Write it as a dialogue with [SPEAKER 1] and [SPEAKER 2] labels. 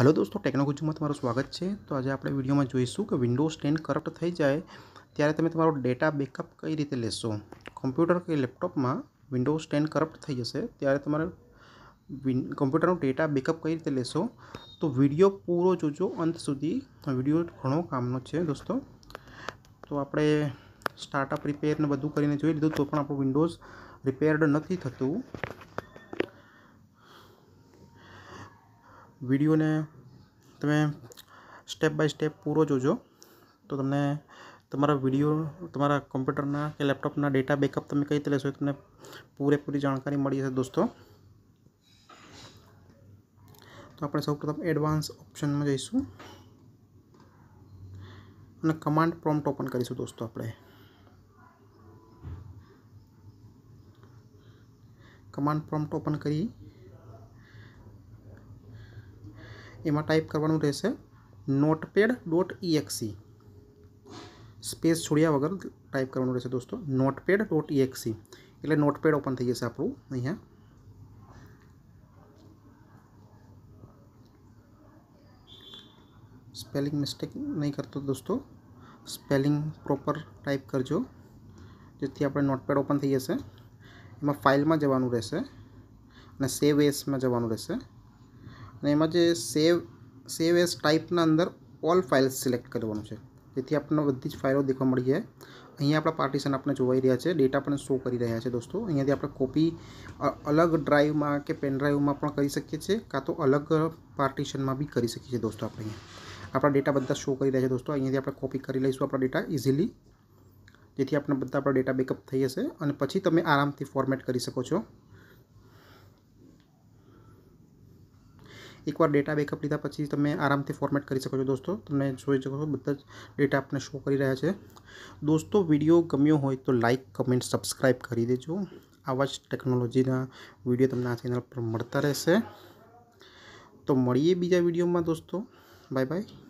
[SPEAKER 1] hello दोस्तों techno गुज्जुमत मारो स्वागत छे तो आज આપણે વિડિયો માં જોઈશું કે વિન્ડોઝ 10 કરપ્ટ થઈ જાય ત્યારે તમે તમારો ડેટા બેકઅપ કઈ રીતે લેશો કમ્પ્યુટર કે લેપટોપ માં વિન્ડોઝ 10 કરપ્ટ થઈ જશે ત્યારે તમારે કમ્પ્યુટર નો ડેટા બેકઅપ કઈ રીતે લેશો તો વિડિયો પૂરો જોજો અંત સુધી આ વિડિયો ખણો કામ નો છે દોસ્તો તો આપણે સ્ટાર્ટઅપ રિપેર ને બધું કરીને જોઈ લીધું તો પણ આપણો વિન્ડોઝ રિ ペア ડ નથી થતો वीडियो ने तब स्टेप बाय स्टेप पूरा जोजो तो तमने तमारा वीडियो तमारा कंप्यूटर के लैपटॉप डेटा बेकअप तब कई तरह से तुमने पूरे पूरी जानकारी मड़ी है दोस्तों तो आप सब प्रथम एडवांस ऑप्शन में जाइसू कमांड प्रॉम्प्ट ओपन करीशू दोस्तों अपने कमांड प्रॉम्प्ट ओपन करी इमा टाइप करवानु रेसे notepad dot E X C space छोडिया वगैरह टाइप करवानु रेसे दोस्तों notepad dot E X C એટલે નોટપેડ ઓપન થઈ જશે આપનું અહીંયા સ્પેલિંગ મિસ્ટેક નઈ કરતો દોસ્તો સ્પેલિંગ પ્રોપર ટાઈપ કરજો જેથી આપડે નોટપેડ ઓપન થઈ જશે ઇમા ફાઈલ માં જવાનું રેસે અને સેવ એસ માં જવાનું રેસે અને મતલબ કે સેવ સેવ એઝ ટાઇપના અંદર ઓલ ફાઇલ્સ સિલેક્ટ કરવાનું છે જેથી આપના બધી જ ફાઇલો દેખવા મળી જાય અહીંયા આપણો પાર્ટીશન આપણે જોઈ રહ્યા છે ડેટા પણ શો કરી રહ્યા છે દોસ્તો અહીંયાથી આપણે કોપી અલગ ડ્રાઇવ માં કે પેન ડ્રાઇવ માં પણ કરી સકીએ છે કાતો અલગ પાર્ટીશન માં ભી કરી સકીએ છે દોસ્તો આપણે આપણો ડેટા બધા શો કરી દે છે દોસ્તો અહીંયાથી આપણે કોપી કરી લઈશું આપણો ડેટા ઈઝીલી જેથી આપણો બધું આપણો ડેટા બેકઅપ થઈ જશે અને પછી તમે આરામથી ફોર્મેટ કરી શકો છો इक्वार डेटा बैकअप લીધા પછી તમે આરામથી ફોર્મેટ કરી શકો છો દોસ્તો તમને જોઈ શકો છો બત ડેટા આપણે શો કરી રહ્યા છે દોસ્તો વિડિયો ગમ્યો હોય તો લાઈક કમેન્ટ સબ્સ્ક્રાઇબ કરી દેજો આવા જ ટેકનોલોજીના વિડિયો તમને આ ચેનલ પર મળતા રહેશે તો મળીએ બીજા વિડિયોમાં દોસ્તો બાય બાય